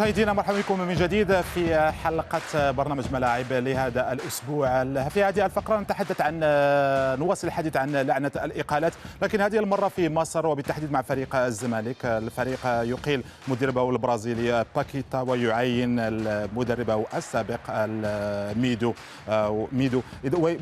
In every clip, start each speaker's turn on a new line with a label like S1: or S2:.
S1: مشاهدينا مرحبا بكم من جديد في حلقة برنامج ملاعب لهذا الأسبوع في هذه الفقرة نتحدث عن نواصل الحديث عن لعنة الإقالات لكن هذه المرة في مصر وبالتحديد مع فريق الزمالك الفريق يقيل مدربه البرازيلي باكيتا ويعين المدربه السابق ميدو ميدو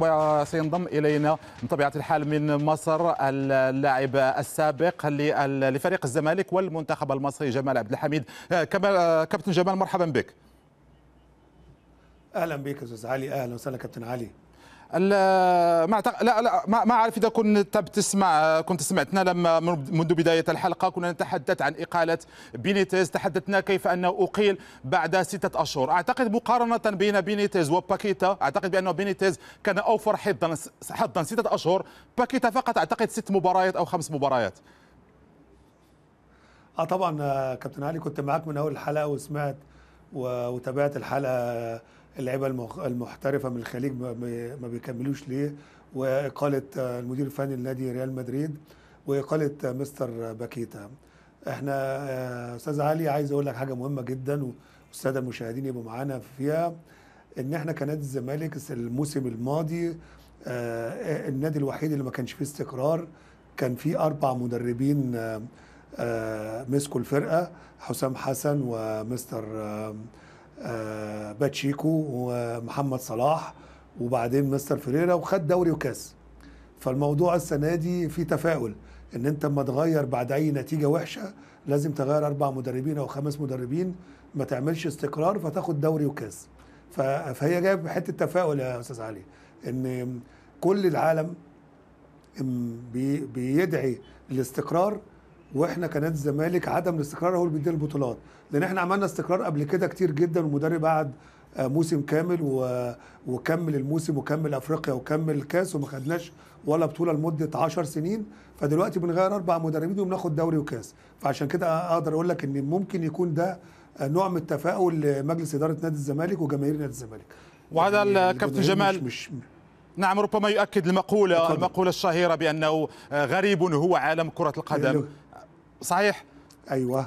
S1: وسينضم إلينا من طبيعة الحال من مصر اللاعب السابق لفريق الزمالك والمنتخب المصري جمال عبد الحميد كما كابتن جمال مرحبا بك اهلا بك استاذ علي اهلا وسهلا كابتن علي ما لا لا ما اعرف اذا كنت بتسمع كنت سمعتنا لما منذ بدايه الحلقه كنا نتحدث عن اقاله بينيتيز تحدثنا كيف انه اقيل بعد سته اشهر اعتقد مقارنه بين بينيتيز وباكيتا اعتقد بانه بينيتيز كان اوفر حظا حظا سته اشهر باكيتا فقط اعتقد ست مباريات او خمس مباريات
S2: اه طبعا آه، كابتن علي كنت معاك من اول الحلقه وسمعت وتابعت الحلقه آه، اللعيبه المحترفه من الخليج ما بيكملوش ليه واقاله آه، المدير الفني لنادي ريال مدريد واقاله مستر باكيتا احنا استاذ علي عايز اقول لك حاجه مهمه جدا والساده المشاهدين يبقوا معانا فيها ان احنا كنادي الزمالك الموسم الماضي النادي الوحيد اللي ما كانش فيه استقرار كان فيه اربع مدربين آه، مسكوا الفرقه حسام حسن ومستر آه، آه، باتشيكو ومحمد صلاح وبعدين مستر فريرا وخد دوري وكاس فالموضوع السنه دي في تفاؤل ان انت اما تغير بعد اي نتيجه وحشه لازم تغير اربع مدربين او خمس مدربين ما تعملش استقرار فتاخد دوري وكاس فهي جايه بحته تفاؤل يا استاذ علي ان كل العالم بيدعي الاستقرار واحنا كنادي الزمالك عدم الاستقرار هو اللي بيدينا البطولات لان احنا عملنا استقرار قبل كده كتير جدا ومدرب قعد آه، موسم كامل و... وكمل الموسم وكمل افريقيا وكمل الكاس وما خدناش ولا بطوله لمده 10 سنين فدلوقتي بنغير اربع مدربين وبناخد دوري وكاس فعشان كده اقدر اقول لك ان ممكن يكون ده آه، نوع من التفاؤل لمجلس اداره نادي الزمالك وجماهير نادي الزمالك وهذا يعني الكابتن جمال
S1: مش, مش نعم ربما يؤكد المقولة المقولة الشهيرة بأنه آه، غريب هو عالم كرة القدم صحيح ايوه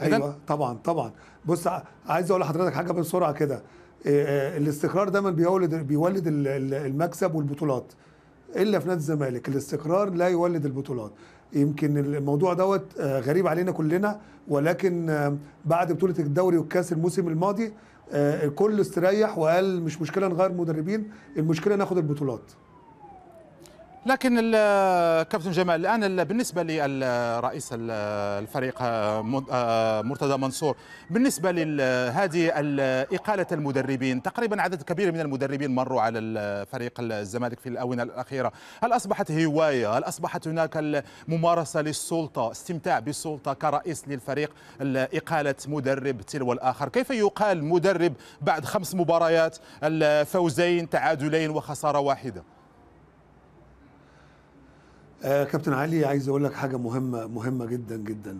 S1: ايوه طبعا طبعا
S2: بص عايز اقول لحضرتك حاجه بسرعه كده آه، آه، الاستقرار دايما بيولد بيولد المكسب والبطولات الا في نادي الزمالك الاستقرار لا يولد البطولات يمكن الموضوع دوت آه، غريب علينا كلنا ولكن بعد بطوله الدوري والكاس الموسم الماضي الكل استريح وقال مش مشكله نغير مدربين المشكله ناخد البطولات
S1: لكن كابتن جمال الان بالنسبه للرئيس الفريق آه، آه، مرتضى منصور بالنسبه لهذه اقاله المدربين تقريبا عدد كبير من المدربين مروا على فريق الزمالك في الاونه الاخيره هل اصبحت هوايه هل اصبحت هناك الممارسه للسلطه استمتاع بالسلطه كرئيس للفريق اقاله مدرب تلو الاخر كيف يقال مدرب بعد خمس مباريات الفوزين تعادلين وخساره واحده
S2: آه كابتن علي عايز اقول لك حاجه مهمه مهمه جدا جدا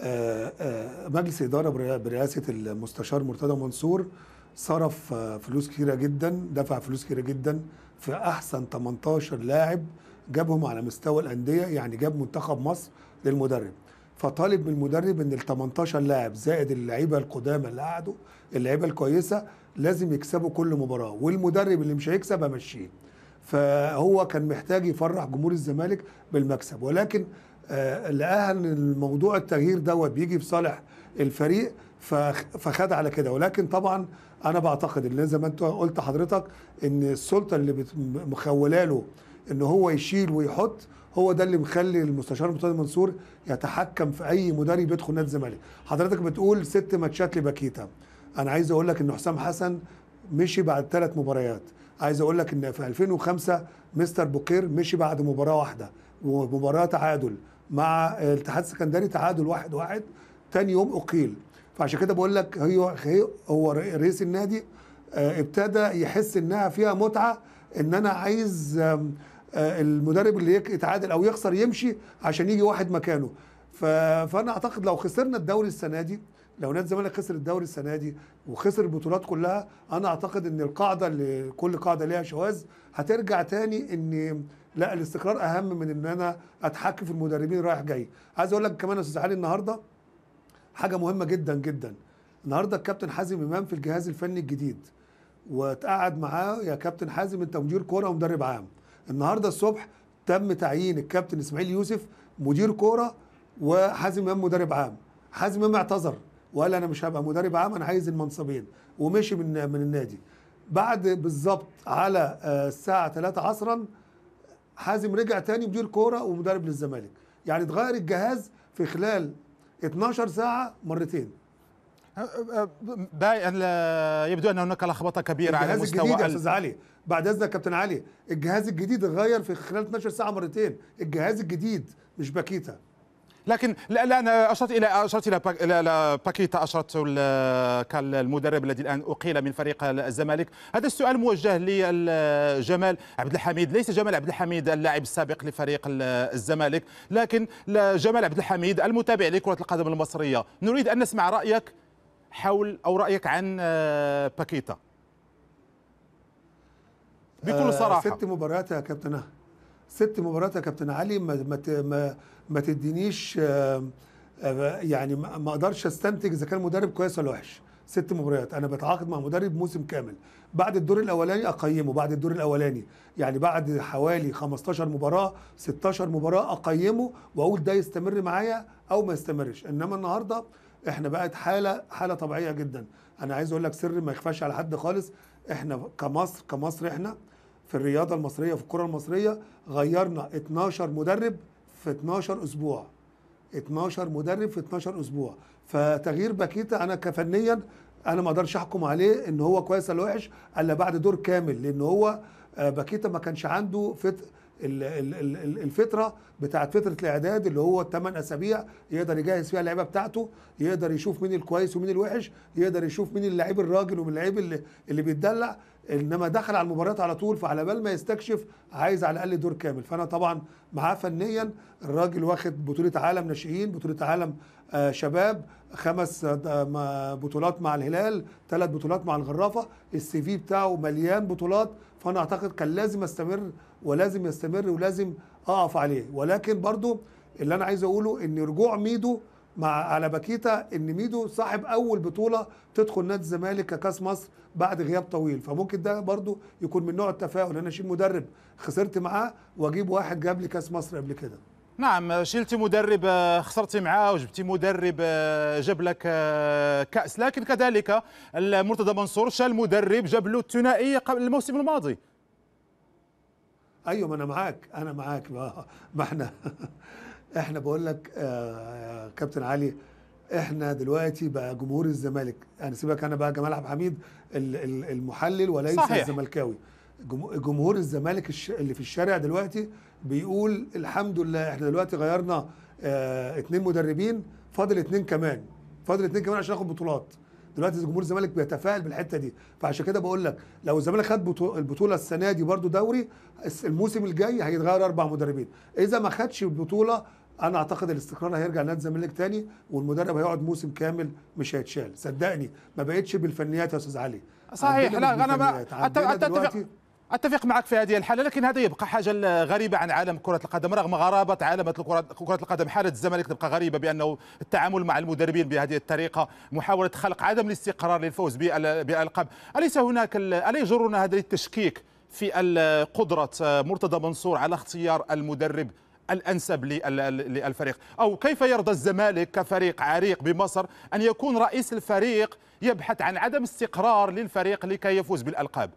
S2: آه آه مجلس اداره برئاسه المستشار مرتضى منصور صرف آه، فلوس كثيره جدا دفع فلوس كثيره جدا في احسن 18 لاعب جابهم على مستوى الانديه يعني جاب منتخب مصر للمدرب فطالب من المدرب ان ال 18 لاعب زائد اللعيبه القدامى اللي قعدوا اللعيبه الكويسه لازم يكسبوا كل مباراه والمدرب اللي مش هيكسب امشيه فهو كان محتاج يفرح جمهور الزمالك بالمكسب ولكن لقاها ان الموضوع التغيير دوت بيجي في صالح الفريق فخد على كده ولكن طبعا انا بعتقد ان زي ما انت قلت حضرتك ان السلطه اللي مخوله له ان هو يشيل ويحط هو ده اللي مخلي المستشار مرتضى منصور يتحكم في اي مدرب يدخل نادي الزمالك حضرتك بتقول ست ماتشات لباكيتا انا عايز اقول لك ان حسام حسن مشي بعد ثلاث مباريات عايز اقول لك ان في 2005 مستر بوكير مشي بعد مباراه واحده ومباراه تعادل مع الاتحاد السكندري تعادل واحد واحد تاني يوم اقيل فعشان كده بقول لك هو هو رئيس النادي آه، ابتدى يحس انها فيها متعه ان انا عايز آه، المدرب اللي يتعادل او يخسر يمشي عشان يجي واحد مكانه فانا اعتقد لو خسرنا الدوري السنه دي لو نادي الزمالك خسر الدوري السنه دي وخسر البطولات كلها انا اعتقد ان القاعده اللي كل قاعده ليها شواذ هترجع تاني ان لا الاستقرار اهم من ان انا اتحكم في المدربين رايح جاي عايز اقول لك كمان يا استاذ علي النهارده حاجه مهمه جدا جدا النهارده الكابتن حازم امام في الجهاز الفني الجديد واتقعد معاه يا كابتن حازم انت مدير كوره ومدرب عام النهارده الصبح تم تعيين الكابتن اسماعيل يوسف مدير كوره وحازم امام مدرب عام حازم امام اعتذر وقال انا مش هبقى مدرب عام انا عايز المنصبين ومشي من من النادي بعد بالظبط على آه، الساعه 3 عصرا حازم رجع تاني مدير كوره ومدرب للزمالك يعني اتغير الجهاز في خلال 12 ساعه مرتين أه، أه، باين
S1: يبدو ان هناك لخبطه
S2: كبيره على مستوى الجهاز الجديد يا استاذ علي بعد اذنك كابتن علي الجهاز الجديد اتغير في خلال 12 ساعه مرتين الجهاز الجديد مش باكيتا
S1: لكن الان اشرت الى اشرت الى, إلى باكيتا اشرت كالمدرب الذي الان اقيل من فريق الزمالك هذا السؤال موجه لجمال عبد الحميد ليس جمال عبد الحميد اللاعب السابق لفريق الزمالك لكن جمال عبد الحميد المتابع لكره القدم المصريه نريد ان نسمع رايك حول او رايك عن آه، باكيتا بكل آه، صراحه ست
S2: مباريات يا كابتن ست مباريات يا كابتن علي ما ما ما تدينيش آه، آه، يعني ما اقدرش استنتج اذا كان مدرب كويس ولا وحش ست مباريات انا بتعاقد مع مدرب موسم كامل بعد الدور الاولاني اقيمه بعد الدور الاولاني يعني بعد حوالي 15 مباراه 16 مباراه اقيمه واقول ده يستمر معايا او ما يستمرش انما النهارده احنا بقت حاله حاله طبيعيه جدا انا عايز اقول لك سر ما يخفاش على حد خالص احنا كمصر كمصر احنا في الرياضه المصريه في الكره المصريه غيرنا 12 مدرب في 12 اسبوع 12 مدرب في 12 اسبوع فتغيير باكيتا انا كفنيا انا ما اقدرش احكم عليه ان هو كويس ولا وحش الا بعد دور كامل لان هو آه، باكيتا ما كانش عنده فت... الفتره بتاعت فتره الاعداد اللي هو الثمان اسابيع يقدر يجهز فيها اللعيبه بتاعته يقدر يشوف مين الكويس ومين الوحش يقدر يشوف مين اللعيب الراجل ومين اللعيب اللي, اللي بيتدلع انما دخل على المباريات على طول فعلى بال ما يستكشف عايز على الاقل دور كامل فانا طبعا معاه فنيا الراجل واخد بطوله عالم ناشئين بطوله عالم آه، شباب خمس آه، بطولات مع الهلال ثلاث بطولات مع الغرافه السي في بتاعه مليان بطولات فانا اعتقد كان لازم استمر ولازم يستمر ولازم اقف عليه ولكن برضو اللي انا عايز اقوله ان رجوع ميدو مع على باكيتا ان ميدو صاحب اول بطوله تدخل نادي الزمالك ككاس مصر بعد غياب طويل فممكن ده برضو يكون من نوع التفاؤل انا اشيل مدرب خسرت معاه واجيب واحد جاب لي كاس مصر قبل كده
S1: نعم شلتي مدرب آه، خسرتي معاه وجبتي مدرب آه، جاب لك آه، كاس لكن كذلك مرتضى منصور شال مدرب جاب له الثنائيه قبل الموسم الماضي ايوه ما انا معاك
S2: انا معاك ما احنا احنا بقول لك آه كابتن علي احنا دلوقتي بقى جمهور الزمالك يعني سيبك انا بقى جمال عبد الحميد المحلل وليس الزملكاوي جمهور الزمالك اللي في الشارع دلوقتي بيقول الحمد لله احنا دلوقتي غيرنا اه اتنين مدربين فاضل اتنين كمان فاضل اتنين كمان عشان ناخد بطولات دلوقتي جمهور الزمالك بيتفائل بالحته دي فعشان كده بقول لك لو الزمالك خد البطوله السنه دي برده دوري الموسم الجاي هيتغير اربع مدربين اذا ما خدش البطوله انا اعتقد الاستقرار هيرجع لنادي الزمالك تاني والمدرب هيقعد موسم كامل مش هيتشال صدقني
S1: ما بقتش بالفنيات يا استاذ علي صحيح لا انا اتفق اتفق معك في هذه الحاله لكن هذا يبقى حاجه غريبه عن عالم كره القدم رغم غرابه عالم كره القدم حاله الزمالك تبقى غريبه بانه التعامل مع المدربين بهذه الطريقه محاوله خلق عدم الاستقرار للفوز بالالقاب اليس هناك الا يجرنا هذا للتشكيك في قدره مرتضى منصور على اختيار المدرب الأنسب للفريق أو كيف يرضى الزمالك كفريق عريق بمصر أن يكون رئيس الفريق يبحث عن عدم استقرار للفريق لكي يفوز بالألقاب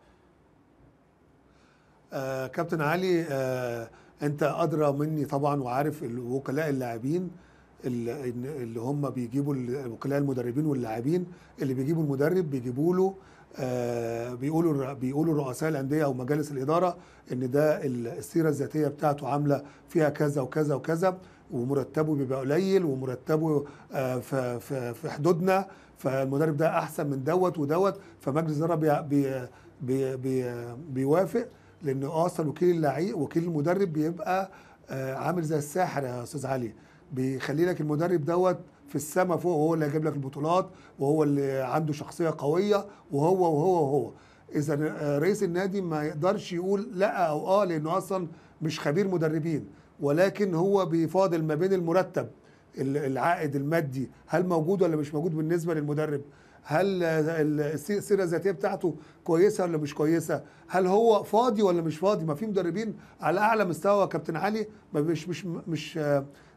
S2: آه كابتن علي آه أنت أدرى مني طبعا وعارف وكلاء اللاعبين اللي هم بيجيبوا وكلاء المدربين واللاعبين اللي بيجيبوا المدرب بيجيبوا له آه، بيقولوا بيقولوا رؤساء الانديه او مجالس الاداره ان ده السيره الذاتيه بتاعته عامله فيها كذا وكذا وكذا ومرتبه بيبقى قليل ومرتبه آه، في, في, حدودنا فالمدرب ده احسن من دوت ودوت فمجلس الاداره بي بي بي بي بيوافق لان اصلا وكيل اللعيب وكيل المدرب بيبقى آه، عامل زي الساحر يا استاذ علي بيخلي لك المدرب دوت في السما فوق وهو اللي هيجيب لك البطولات وهو اللي عنده شخصيه قويه وهو وهو وهو اذا رئيس النادي ما يقدرش يقول لا او اه لانه اصلا مش خبير مدربين ولكن هو بيفاضل ما بين المرتب العائد المادي هل موجود ولا مش موجود بالنسبه للمدرب هل السيره الذاتيه بتاعته كويسه ولا مش كويسه هل هو فاضي ولا مش فاضي ما في مدربين على اعلى مستوى كابتن علي مش مش مش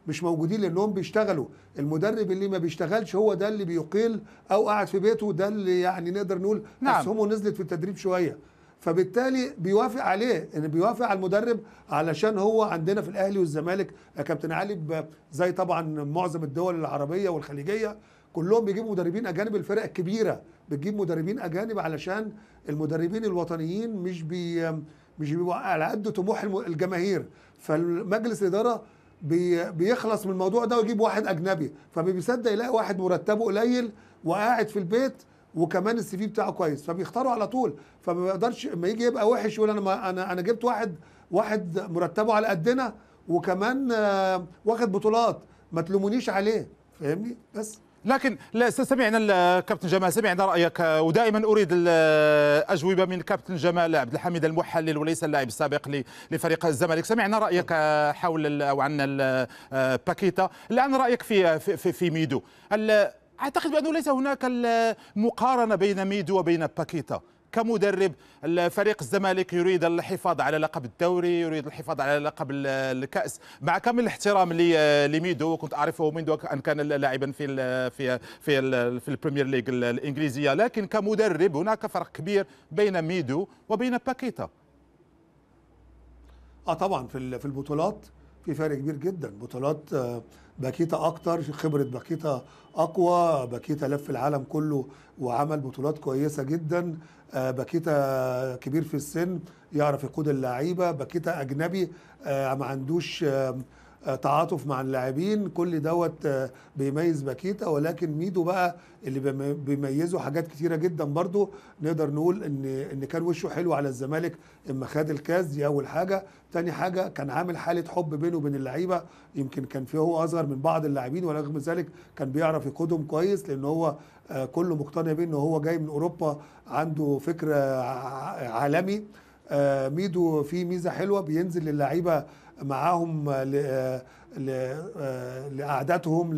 S2: مش موجودين لانهم بيشتغلوا المدرب اللي ما بيشتغلش هو ده اللي بيقيل او قاعد في بيته ده اللي يعني نقدر نقول نعم. اسهمه نزلت في التدريب شويه فبالتالي بيوافق عليه ان بيوافق على المدرب علشان هو عندنا في الاهلي والزمالك كابتن علي زي طبعا معظم الدول العربيه والخليجيه كلهم بيجيبوا مدربين اجانب الفرق الكبيره بتجيب مدربين اجانب علشان المدربين الوطنيين مش بي مش بيبقوا على قد طموح الجماهير فالمجلس الاداره بي بيخلص من الموضوع ده ويجيب واحد اجنبي فما بيصدق يلاقي واحد مرتبه قليل وقاعد في البيت وكمان السي في بتاعه كويس فبيختاروا على طول فما بيقدرش اما يجي يبقى وحش يقول انا ما انا انا جبت واحد واحد مرتبه على قدنا وكمان آه، واخد بطولات ما تلومونيش عليه فاهمني بس
S1: لكن لا سمعنا الكابتن جمال سمعنا رايك ودائما اريد الاجوبه من كابتن جمال عبد الحميد المحلل وليس اللاعب السابق لفريق الزمالك سمعنا رايك حول او عن باكيتا الان رايك في في, في ميدو اعتقد بانه ليس هناك المقارنه بين ميدو وبين باكيتا كمدرب الفريق الزمالك يريد الحفاظ على لقب الدوري يريد الحفاظ على لقب الكاس مع كامل الاحترام لميدو وكنت اعرفه منذ ان كان لاعبا في الـ في في, الـ في البريمير ليج الانجليزيه لكن كمدرب هناك فرق كبير بين ميدو وبين باكيتا اه طبعا في في البطولات في فرق كبير جدا بطولات
S2: آه، باكيتا اكتر خبره باكيتا اقوى باكيتا لف العالم كله وعمل بطولات كويسه جدا آه، باكيتا كبير في السن يعرف يقود اللعيبه باكيتا اجنبي آه، ما عندوش تعاطف مع اللاعبين كل دوت آه، بيميز باكيتا ولكن ميدو بقى اللي بيميزه حاجات كتيره جدا برضو نقدر نقول ان ان كان وشه حلو على الزمالك اما خد الكاس دي اول حاجه تاني حاجه كان عامل حاله حب بينه وبين اللعيبه يمكن كان فيه هو اصغر من بعض اللاعبين ورغم ذلك كان بيعرف يقودهم كويس لان هو آه، كله مقتنع بيه ان هو جاي من اوروبا عنده فكر عالمي آه، ميدو فيه ميزه حلوه بينزل للعيبه معاهم آه، آه، لقعداتهم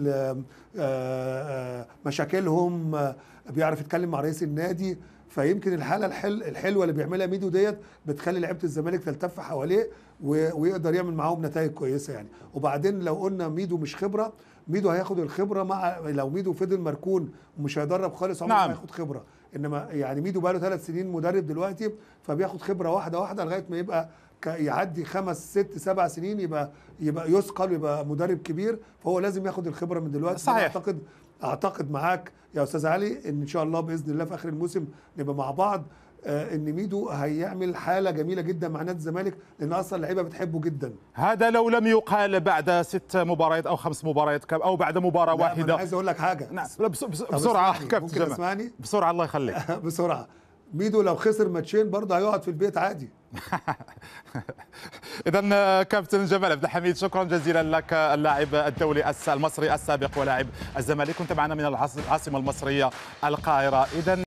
S2: لمشاكلهم آه، بيعرف يتكلم مع رئيس النادي فيمكن الحاله الحل الحلوه اللي بيعملها ميدو ديت بتخلي لعيبه الزمالك تلتف حواليه ويقدر يعمل معاهم نتائج كويسه يعني وبعدين لو قلنا ميدو مش خبره ميدو هياخد الخبره مع لو ميدو فضل مركون ومش هيدرب خالص عمره نعم. هياخد خبره انما يعني ميدو بقى له ثلاث سنين مدرب دلوقتي فبياخد خبره واحده واحده لغايه ما يبقى يعدي خمس ست سبع سنين يبقى يبقى يثقل ويبقى مدرب كبير فهو لازم ياخد الخبره من دلوقتي صحيح اعتقد اعتقد معاك يا استاذ علي ان ان شاء الله باذن الله في اخر الموسم نبقى مع بعض آه، ان ميدو هيعمل حاله جميله جدا مع نادي الزمالك لان اصلا اللعيبه بتحبه جدا
S1: هذا لو لم يقال بعد ست مباريات او خمس مباريات او بعد مباراه واحده انا عايز اقول لك حاجه نعم بسرعه حكمت آه، اسمعني بسرعه الله يخليك بسرعه ميدو لو خسر ماتشين برضه هيقعد في البيت عادي اذا آه، كابتن جمال عبد الحميد شكرا جزيلا لك اللاعب الدولي المصري السابق ولاعب الزمالك كنت معنا من العاصمه المصريه القاهره اذا